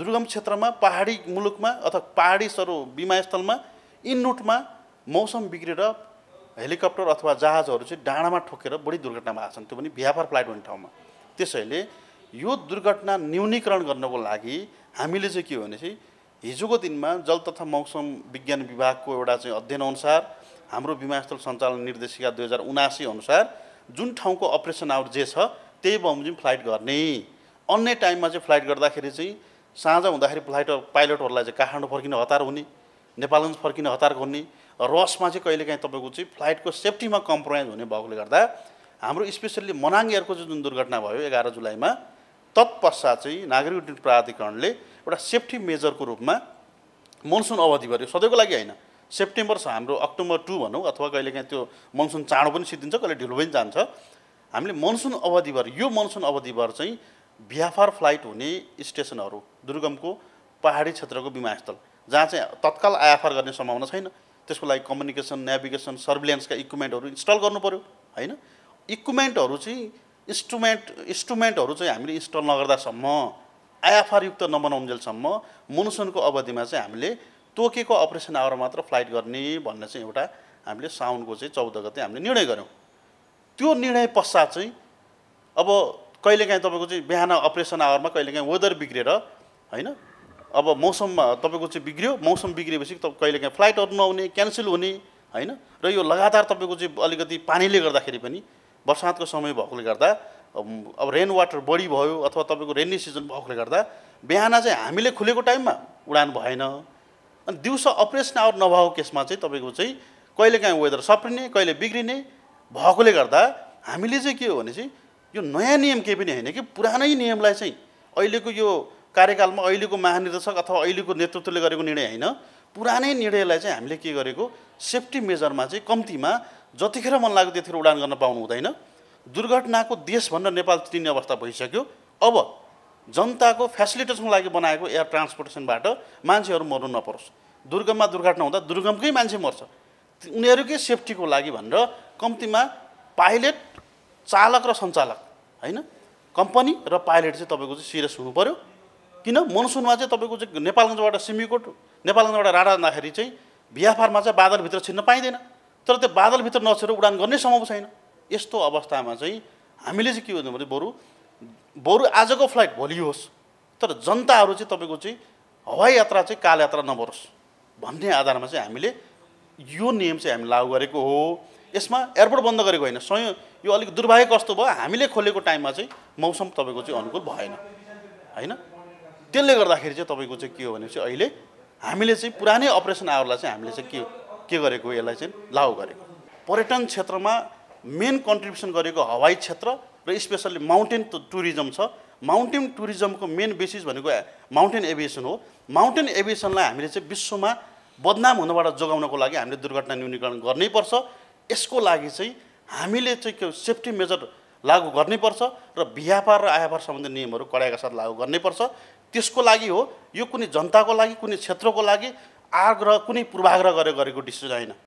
दुर्गम क्षेत्रमा पहाडी मुलुकमा अथवा पहाडी सरो विमानस्थलमा इनरुटमा मौसम बिग्रेर हेलिकप्टर अथवा जहाजहरू चाहिँ डाँडामा ठोकेर बढी दुर्घटना भएको छन् त्यो पनि भ्यापार फ्लाइट हुने ठाउँमा त्यसैले यो दुर्घटना न्यूनीकरण गर्नको लागि हामीले चाहिँ के हो भने चाहिँ हिजोको दिनमा जल तथा मौसम विज्ञान विभागको एउटा चाहिँ अध्ययनअनुसार हाम्रो विमानस्थल सञ्चालन निर्देशिका दुई हजार उनासी अनुसार जुन ठाउँको अपरेसन आवर जे छ त्यही बमोजिम फ्लाइट गर्ने अन्य टाइममा चाहिँ फ्लाइट गर्दाखेरि चाहिँ साँझ हुँदाखेरि फ्लाइट पाइलटहरूलाई चाहिँ काठमाडौँ फर्किने हतार हुने नेपालगञ्ज फर्किने हतार हुने रसमा चाहिँ कहिलेकाहीँ तपाईँको चाहिँ फ्लाइटको सेफ्टीमा कम्प्रोमाइज हुने भएकोले गर्दा हाम्रो स्पेसल्ली मनाङ एयरको चाहिँ जुन दुर्घटना भयो एघार जुलाईमा तत्पश्चात चाहिँ नागरिक उड्डयन प्राधिकरणले एउटा सेफ्टी मेजरको रूपमा मनसुन अवधि गर्यो सधैँको लागि होइन सेप्टेम्बर छ हाम्रो अक्टोबर टू भनौँ अथवा कहिलेकाहीँ त्यो मनसुन चाँडो पनि सिद्धिन्छ कहिले ढिलो पनि जान्छ हामीले मनसुन अवधिभर यो मनसुन अवधिभर चाहिँ भिआफआर फ्लाइट हुने स्टेसनहरू दुर्गमको पहाडी क्षेत्रको विमानस्थल जहाँ चाहिँ तत्काल आयाफार गर्ने सम्भावना छैन त्यसको लागि कम्युनिकेसन नेभिगेसन सर्भिलेन्सका इक्विपमेन्टहरू इन्स्टल गर्नु पऱ्यो होइन इक्विपमेन्टहरू चाहिँ इन्स्ट्रुमेन्ट इन्स्ट्रुमेन्टहरू चाहिँ हामीले इन्स्टल नगर्दासम्म युक्त नबनाउन्जेलसम्म मनसुनको अवधिमा चाहिँ हामीले तोकेको अपरेसन आवर मात्र फ्लाइट गर्ने भन्ने चाहिँ एउटा हामीले साउन्डको चाहिँ चौध गते हामीले निर्णय गऱ्यौँ त्यो निर्णय पश्चात चाहिँ अब कहिलेकाहीँ तपाईँको चाहिँ बिहान अपरेसन आवरमा कहिलेकाहीँ वेदर बिग्रेर होइन अब मौसममा तपाईँको चाहिँ बिग्रियो मौसम बिग्रिएपछि तपाईँ कहिलेकाहीँ फ्लाइटहरू नहुने क्यान्सल हुने होइन र यो लगातार तपाईँको चाहिँ अलिकति पानीले गर्दाखेरि पनि बर्सातको समय भएकोले गर्दा अब रेन वाटर बढी भयो अथवा तपाईँको रेनी सिजन भएकोले गर्दा बिहान चाहिँ हामीले खुलेको टाइममा उडान भएन अनि दिउँसो अपरेसन आवर नभएको केसमा चाहिँ तपाईँको चाहिँ कहिलेकाहीँ वेदर सप्रिने कहिले बिग्रिने भएकोले गर्दा हामीले चाहिँ के हो भने चाहिँ यो नयाँ नियम केही पनि होइन कि पुरानै नियमलाई चाहिँ अहिलेको यो कार्यकालमा अहिलेको महानिर्देशक अथवा अहिलेको नेतृत्वले गरेको निर्णय होइन पुरानै निर्णयलाई चाहिँ हामीले के गरेको सेफ्टी मेजरमा चाहिँ कम्तीमा जतिखेर मन लाग्यो त्यतिखेर उडान गर्न पाउनु हुँदैन दुर्घटनाको देश भनेर नेपाल चिन्ने अवस्था भइसक्यो अब जनताको फेसिलिटेसनको लागि बनाएको एयर ट्रान्सपोर्टेसनबाट मान्छेहरू मर्नु नपरोस् दुर्गममा दुर्घटना हुँदा दुर्गमकै मान्छे मर्छ उनीहरूकै सेफ्टीको लागि भनेर कम्तीमा पाइलट चालक र सञ्चालक होइन कम्पनी र पाइलट चाहिँ तपाईँको चाहिँ सिरियस हुनु पऱ्यो किन मनसुनमा चाहिँ तपाईँको चाहिँ नेपालगञ्जबाट सिमीकोट नेपालगञ्जबाट राडा जाँदाखेरि चाहिँ बिहाफारमा चाहिँ बादलभित्र छिर्न पाइँदैन तर त्यो बादलभित्र नछिर उडान गर्ने सम्भव छैन यस्तो अवस्थामा चाहिँ हामीले चाहिँ के भन्नु भने बरु बरु आजको फ्लाइट भोलि होस् तर जनताहरू चाहिँ तपाईँको चाहिँ हवाई यात्रा चाहिँ काल यात्रा नबरोस् भन्ने आधारमा चाहिँ हामीले यो नियम चाहिँ हामी लागू गरेको हो यसमा एयरपोर्ट बन्द गरेको होइन स्वयं यो अलिक दुर्भाग्य कस्तो भयो हामीले खोलेको टाइममा चाहिँ मौसम तपाईँको चाहिँ अनुकूल भएन होइन त्यसले गर्दाखेरि चाहिँ तपाईँको चाहिँ के हो भने चाहिँ अहिले हामीले चाहिँ पुरानै अपरेसन आवरलाई चाहिँ हामीले चाहिँ के के गरेको यसलाई चाहिँ लागु गरेको पर्यटन क्षेत्रमा मेन कन्ट्रिब्युसन गरेको हवाई क्षेत्र र स्पेसल्ली माउन्टेन टुरिज्म छ माउन्टेन टुरिज्मको मेन बेसिस भनेको माउन्टेन एभिएसन हो माउन्टेन एभिएसनलाई हामीले चाहिँ विश्वमा बदनाम हुनबाट जोगाउनको लागि हामीले दुर्घटना न्यूनीकरण गर्नैपर्छ यसको लागि चाहिँ हामीले चाहिँ सेफ्टी मेजर लागू गर्नैपर्छ र व्यापार र आयापार सम्बन्धी नियमहरू कडाइका साथ लागू गर्नैपर्छ त्यसको लागि हो यो कुनै जनताको लागि कुनै क्षेत्रको लागि आग्रह कुनै पूर्वाग्रह गरेर गरेको डिसिजन होइन